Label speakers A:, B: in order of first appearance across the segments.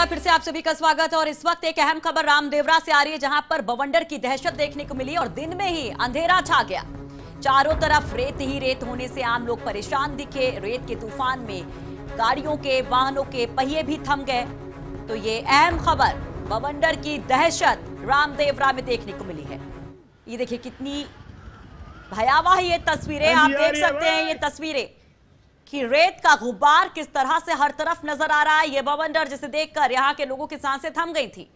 A: बार फिर से आप सभी का स्वागत और इस वक्त एक अहम खबर रामदेवरा से आ रही है जहां पर बवंडर की दहशत देखने को मिली और दिन में ही अंधेरा छा गया चारों तरफ रेत ही रेत होने से आम लोग परेशान दिखे रेत के तूफान में गाड़ियों के वाहनों के पहिए भी थम गए तो ये अहम खबर बवंडर की दहशत रामदेवरा में देखने को मिली है ये देखिए कितनी भयावह ये तस्वीरें आप देख सकते हैं ये तस्वीरें कि रेत का गुब्बार किस तरह से हर तरफ नजर आ रहा है यह बवंडर जिसे देखकर यहां के लोगों की सांसें थम गई थी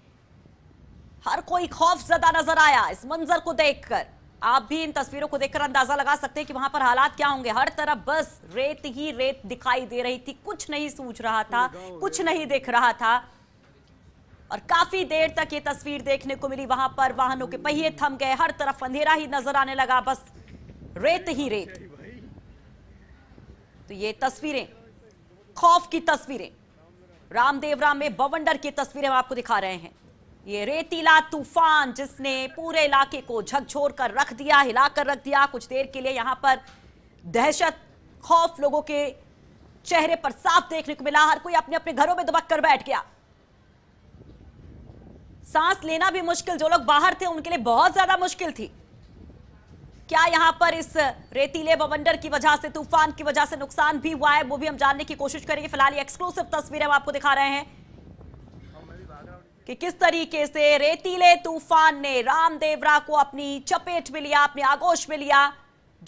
A: हर कोई खौफ ज्यादा नजर आया इस मंजर को देखकर आप भी इन तस्वीरों को देखकर अंदाजा लगा सकते हैं कि वहां पर हालात क्या होंगे हर तरफ बस रेत ही रेत दिखाई दे रही थी कुछ नहीं सूझ रहा था कुछ नहीं देख रहा था और काफी देर तक ये तस्वीर देखने को मिली वहां पर वाहनों के पहिए थम गए हर तरफ अंधेरा ही नजर आने लगा बस रेत ही रेत तो ये तस्वीरें खौफ की तस्वीरें रामदेव राम में बवंडर की तस्वीरें हम आपको दिखा रहे हैं ये रेतीला तूफान जिसने पूरे इलाके को झकझोर कर रख दिया हिलाकर रख दिया कुछ देर के लिए यहां पर दहशत खौफ लोगों के चेहरे पर साफ देखने को मिला हर कोई अपने अपने घरों में दबक कर बैठ गया सांस लेना भी मुश्किल जो लोग बाहर थे उनके लिए बहुत ज्यादा मुश्किल थी क्या यहां पर इस रेतीले बवंडर की वजह से तूफान की वजह से नुकसान भी हुआ है वो भी हम जानने की कोशिश करेंगे फिलहाल एक्सक्लूसिव तस्वीर हम आपको दिखा रहे हैं कि किस तरीके से रेतीले तूफान ने रामदेवरा को अपनी चपेट में लिया अपने आगोश में लिया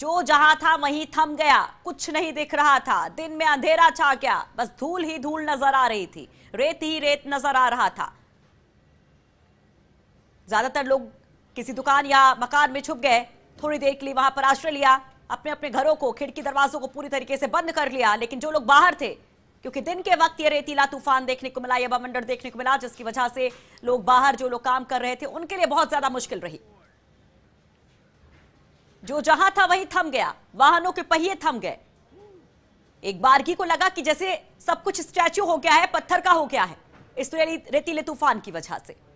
A: जो जहां था वहीं थम गया कुछ नहीं दिख रहा था दिन में अंधेरा छा गया बस धूल ही धूल नजर आ रही थी रेत ही रेत नजर आ रहा था ज्यादातर लोग किसी दुकान या मकान में छुप गए थोड़ी देर के लिए वहां पर आश्रय लिया अपने अपने घरों को खिड़की दरवाजों को पूरी तरीके से बंद कर लिया लेकिन जो लोग बाहर थे क्योंकि दिन के वक्त ये रेतीला तूफान देखने को मिला या बमंडर देखने को मिला जिसकी वजह से लोग बाहर जो लोग काम कर रहे थे उनके लिए बहुत ज्यादा मुश्किल रही जो जहां था वही थम गया वाहनों के पहिए थम गए एक बारगी को लगा कि जैसे सब कुछ स्टैच्यू हो गया है पत्थर का हो गया है इस रेतीले तूफान की वजह से